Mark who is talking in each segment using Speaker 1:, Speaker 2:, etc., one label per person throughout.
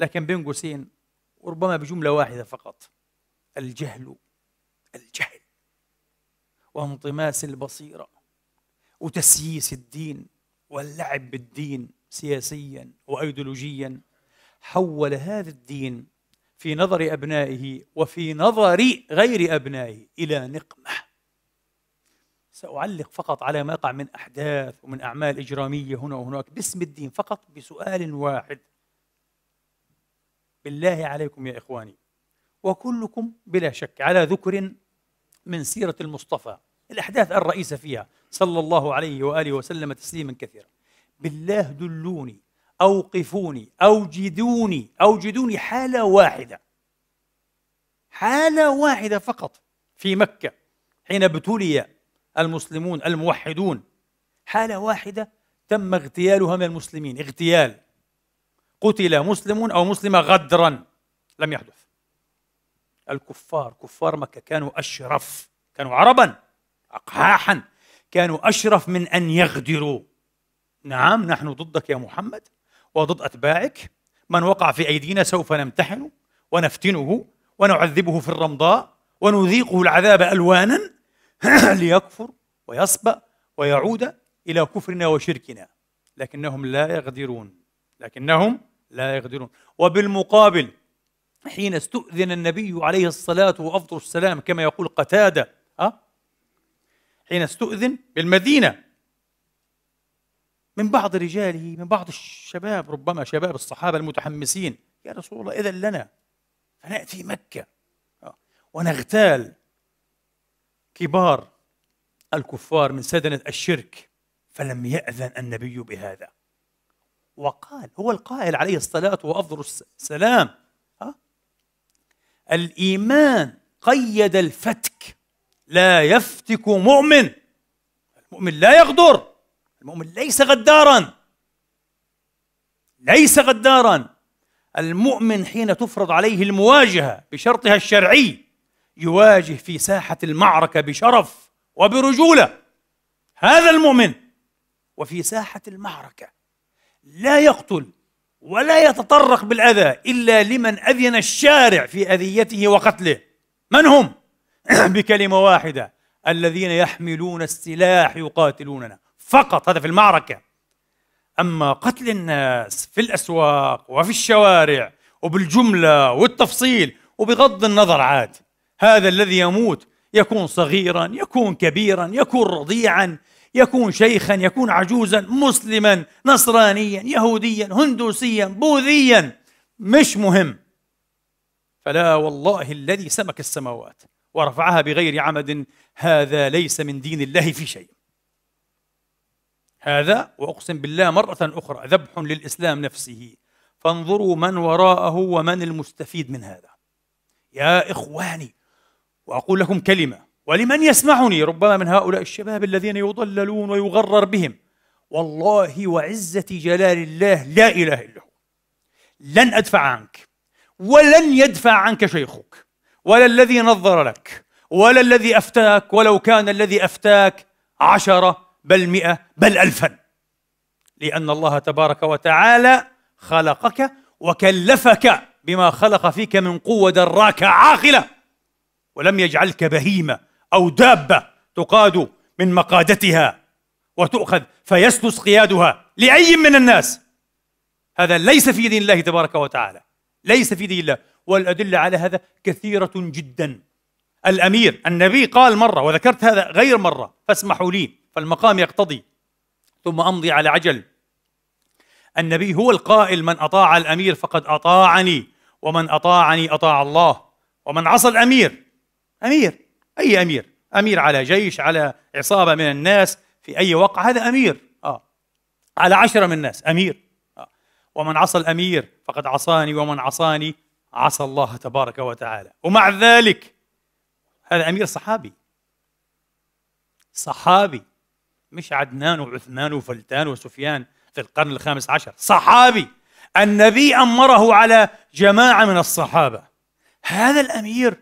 Speaker 1: لكن بين قوسين وربما بجملة واحدة فقط الجهل الجهل وانطماس البصيرة وتسييس الدين واللعب بالدين سياسيا وأيديولوجيا حول هذا الدين في نظر أبنائه وفي نظر غير أبنائه إلى نقمة سأعلق فقط على ما يقع من أحداث ومن أعمال إجرامية هنا وهناك باسم الدين فقط بسؤال واحد بالله عليكم يا إخواني وكلكم بلا شك على ذكر من سيرة المصطفى الأحداث الرئيسة فيها صلى الله عليه وآله وسلم تسليما كثيرا بالله دلوني أوقفوني أوجدوني أوجدوني حالة واحدة حالة واحدة فقط في مكة حين ابتلي المسلمون الموحدون حالة واحدة تم اغتيالها من المسلمين اغتيال قتل مسلم أو مسلمة غدرا لم يحدث الكفار كفار مكة كانوا أشرف كانوا عربا أقحاحا كانوا أشرف من أن يغدروا نعم نحن ضدك يا محمد وضد أتباعك من وقع في أيدينا سوف نمتحنه ونفتنه ونعذبه في الرمضاء ونذيقه العذاب ألوانا ليكفر ويصبأ ويعود إلى كفرنا وشركنا لكنهم لا يغدرون لكنهم لا يقدرون وبالمقابل حين استؤذن النبي عليه الصلاة وأفضل السلام كما يقول قتادة حين استؤذن بالمدينة من بعض رجاله من بعض الشباب ربما شباب الصحابة المتحمسين يا رسول الله إذن لنا فنأتي مكة آه. ونغتال كبار الكفار من سدنة الشرك فلم يأذن النبي بهذا وقال هو القائل عليه الصلاة وأفضل السلام ها؟ الإيمان قيد الفتك لا يفتك مؤمن المؤمن لا يغدر المؤمن ليس غدارا ليس غدارا المؤمن حين تفرض عليه المواجهة بشرطها الشرعي يواجه في ساحة المعركة بشرف وبرجولة هذا المؤمن وفي ساحة المعركة لا يقتل ولا يتطرق بالأذى إلا لمن أذن الشارع في أذيته وقتله من هم؟ بكلمة واحدة الذين يحملون السلاح يقاتلوننا فقط هذا في المعركة أما قتل الناس في الأسواق وفي الشوارع وبالجملة والتفصيل وبغض النظر عاد هذا الذي يموت يكون صغيرا يكون كبيرا يكون رضيعا يكون شيخا يكون عجوزا مسلما نصرانيا يهوديا هندوسيا بوذيا مش مهم فلا والله الذي سمك السماوات ورفعها بغير عمد هذا ليس من دين الله في شيء هذا واقسم بالله مره اخرى ذبح للاسلام نفسه فانظروا من وراءه ومن المستفيد من هذا يا اخواني واقول لكم كلمه ولمن يسمعني ربما من هؤلاء الشباب الذين يضللون ويغرر بهم والله وعزة جلال الله لا إله إلا هو لن أدفع عنك ولن يدفع عنك شيخك ولا الذي نظر لك ولا الذي أفتاك ولو كان الذي أفتاك عشرة بل مئة بل ألفا لأن الله تبارك وتعالى خلقك وكلفك بما خلق فيك من قوة دراك عاقلة ولم يجعلك بهيمة أو دابة تقاد من مقادتها وتؤخذ فيسلس قيادها لأي من الناس هذا ليس في دين الله تبارك وتعالى ليس في دين الله والأدلة على هذا كثيرة جدا الأمير النبي قال مرة وذكرت هذا غير مرة فاسمحوا لي فالمقام يقتضي ثم أمضي على عجل النبي هو القائل من أطاع الأمير فقد أطاعني ومن أطاعني أطاع الله ومن عصى الأمير أمير أي أمير أمير على جيش على عصابة من الناس في أي وقع هذا أمير آه على عشرة من الناس أمير آه. ومن عصى الأمير فقد عصاني ومن عصاني عصى الله تبارك وتعالى ومع ذلك هذا أمير صحابي صحابي مش عدنان وعثمان وفلتان وسفيان في القرن الخامس عشر صحابي النبي أمره على جماعة من الصحابة هذا الأمير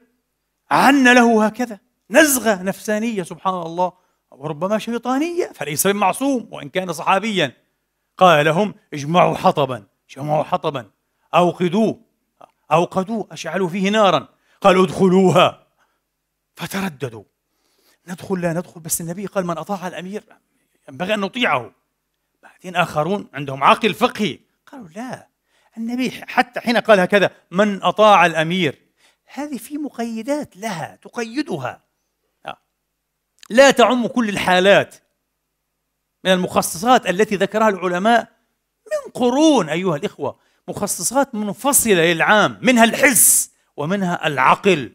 Speaker 1: عن له هكذا نزغة نفسانية سبحان الله وربما شيطانية فليس بمعصوم وإن كان صحابيا قال لهم اجمعوا حطبا اجمعوا حطبا أوقدوه أوقدوه أشعلوا فيه نارا قالوا ادخلوها فترددوا ندخل لا ندخل بس النبي قال من أطاع الأمير ينبغي أن نطيعه بعدين آخرون عندهم عقل فقهي قالوا لا النبي حتى حين قال هكذا من أطاع الأمير هذه في مقيدات لها تقيدها لا تعم كل الحالات من المخصصات التي ذكرها العلماء من قرون أيها الإخوة مخصصات منفصلة للعام منها الحس ومنها العقل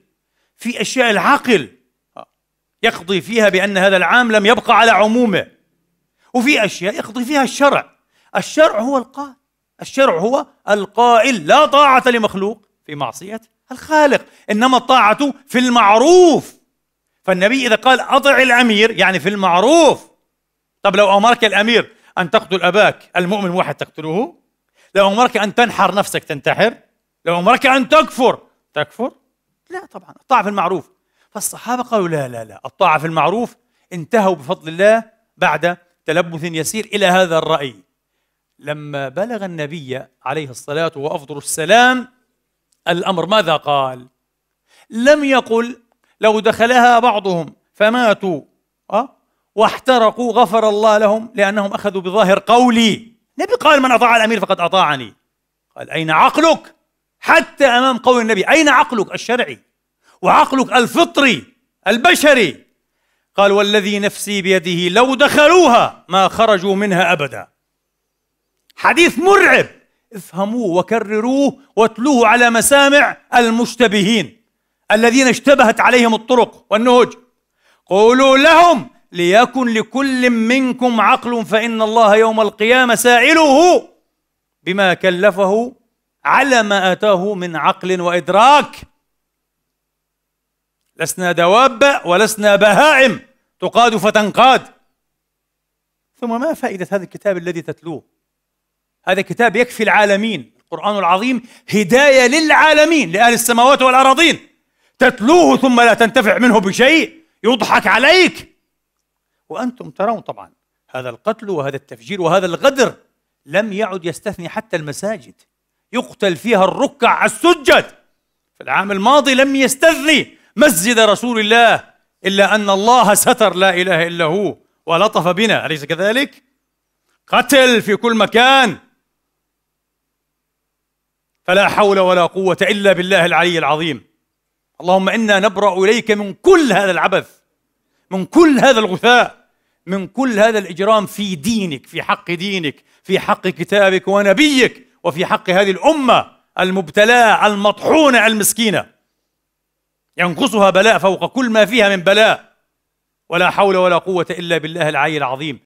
Speaker 1: في أشياء العقل يقضي فيها بأن هذا العام لم يبقى على عمومه وفي أشياء يقضي فيها الشرع الشرع هو القائل الشرع هو القائل لا طاعة لمخلوق في معصية الخالق إنما الطاعة في المعروف فالنبي إذا قال أطع الأمير يعني في المعروف طب لو أمرك الأمير أن تقتل أباك المؤمن واحد تقتله لو أمرك أن تنحر نفسك تنتحر لو أمرك أن تكفر تكفر لا طبعا الطاعة في المعروف فالصحابة قالوا لا لا لا الطاعة في المعروف انتهوا بفضل الله بعد تلبث يسير إلى هذا الرأي لما بلغ النبي عليه الصلاة وأفضل السلام الأمر ماذا قال لم يقل لو دخلها بعضهم فماتوا أه؟ واحترقوا غفر الله لهم لأنهم أخذوا بظاهر قولي النبي قال من أطاع الأمير فقد أطاعني قال أين عقلك حتى أمام قول النبي أين عقلك الشرعي وعقلك الفطري البشري قال والذي نفسي بيده لو دخلوها ما خرجوا منها أبدا حديث مرعب افهموه وكرروه واتلوه على مسامع المشتبهين الذين اشتبهت عليهم الطرق والنهج قولوا لهم ليكن لكل منكم عقل فإن الله يوم القيامة سائله بما كلفه على ما آتاه من عقل وإدراك لسنا دواب ولسنا بهائم تقاد فتنقاد ثم ما فائدة هذا الكتاب الذي تتلوه هذا كتاب يكفي العالمين القرآن العظيم هداية للعالمين لأهل السماوات والأراضين تتلوه ثم لا تنتفع منه بشيء يضحك عليك وأنتم ترون طبعا هذا القتل وهذا التفجير وهذا الغدر لم يعد يستثني حتى المساجد يقتل فيها الركع السجد في العام الماضي لم يستثني مسجد رسول الله إلا أن الله ستر لا إله إلا هو ولطف بنا أليس كذلك؟ قتل في كل مكان فلا حول ولا قوة إلا بالله العلي العظيم اللهم انا نبرا اليك من كل هذا العبث من كل هذا الغثاء من كل هذا الاجرام في دينك في حق دينك في حق كتابك ونبيك وفي حق هذه الامه المبتلاه المطحونه المسكينه ينقصها بلاء فوق كل ما فيها من بلاء ولا حول ولا قوه الا بالله العلي العظيم